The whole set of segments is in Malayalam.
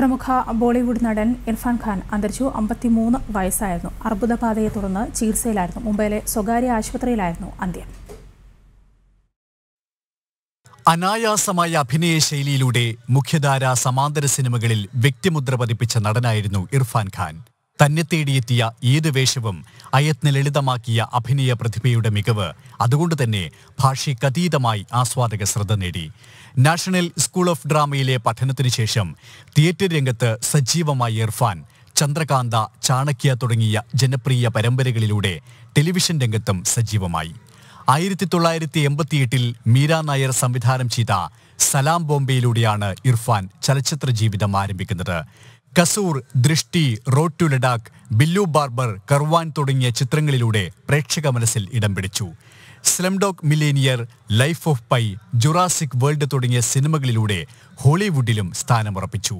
പ്രമുഖ ബോളിവുഡ് നടൻ ഇർഫാൻ ഖാൻ അന്തരിച്ചു അമ്പത്തിമൂന്ന് വയസ്സായിരുന്നു അർബുദപാതയെ തുടർന്ന് ചികിത്സയിലായിരുന്നു മുംബൈയിലെ സ്വകാര്യ ആശുപത്രിയിലായിരുന്നു അന്ത്യം അനായാസമായ അഭിനയ ശൈലിയിലൂടെ മുഖ്യധാര സമാന്തര സിനിമകളിൽ വ്യക്തിമുദ്ര പതിപ്പിച്ച നടനായിരുന്നു ഇർഫാൻ ഖാൻ തന്നെ തേടിയെത്തിയ ഏത് വേഷവും അയത്ന ലളിതമാക്കിയ അഭിനയ പ്രതിഭയുടെ മികവ് അതുകൊണ്ട് തന്നെ ഭാഷയ്ക്കതീതമായി ആസ്വാദക ശ്രദ്ധ നേടി നാഷണൽ സ്കൂൾ ഓഫ് ഡ്രാമയിലെ പഠനത്തിനു ശേഷം തിയേറ്റർ രംഗത്ത് സജീവമായി ഇർഫാൻ ചന്ദ്രകാന്ത ചാണക്യ തുടങ്ങിയ ജനപ്രിയ പരമ്പരകളിലൂടെ ടെലിവിഷൻ രംഗത്തും സജീവമായി ആയിരത്തി തൊള്ളായിരത്തി എൺപത്തിയെട്ടിൽ മീര നായർ സംവിധാനം ചെയ്ത സലാം ബോംബെയിലൂടെയാണ് ഇർഫാൻ ചലച്ചിത്ര ജീവിതം ആരംഭിക്കുന്നത് Kasoor Drishti road to Ladakh Billu barber Karwaan തുടങ്ങിയ ചിത്രങ്ങളിലൂടെ പ്രേക്ഷക മനസ്സിൽ ഇടം പിടിച്ചു Slumdog Millionaire Life of Pi Jurassic World തുടങ്ങിയ സിനിമകളിലൂടെ ഹോളിവുഡിലും സ്ഥാനമുറപ്പിച്ചു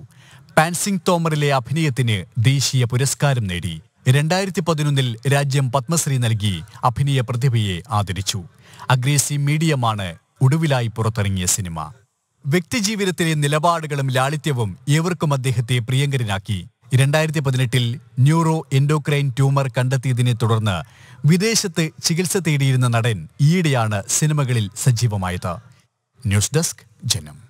പാൻസിംഗ് തോമറിലെ അഭിനയത്തിന് ദേശീയ പുരസ്കാരം നേടി രണ്ടായിരത്തി പതിനൊന്നിൽ രാജ്യം പത്മശ്രീ നൽകി അഭിനയ പ്രതിഭയെ ആദരിച്ചു അഗ്രേസീവ് മീഡിയമാണ് ഒടുവിലായി പുറത്തിറങ്ങിയ സിനിമ വ്യക്തിജീവിതത്തിലെ നിലപാടുകളും ലാളിത്യവും ഏവർക്കും അദ്ദേഹത്തെ പ്രിയങ്കരനാക്കി രണ്ടായിരത്തി പതിനെട്ടിൽ ന്യൂറോ എൻഡോക്രൈൻ ട്യൂമർ കണ്ടെത്തിയതിനെ തുടർന്ന് വിദേശത്ത് ചികിത്സ തേടിയിരുന്ന നടൻ ഈയിടെയാണ് സിനിമകളിൽ സജീവമായത് ന്യൂസ് ഡെസ്ക് ജനം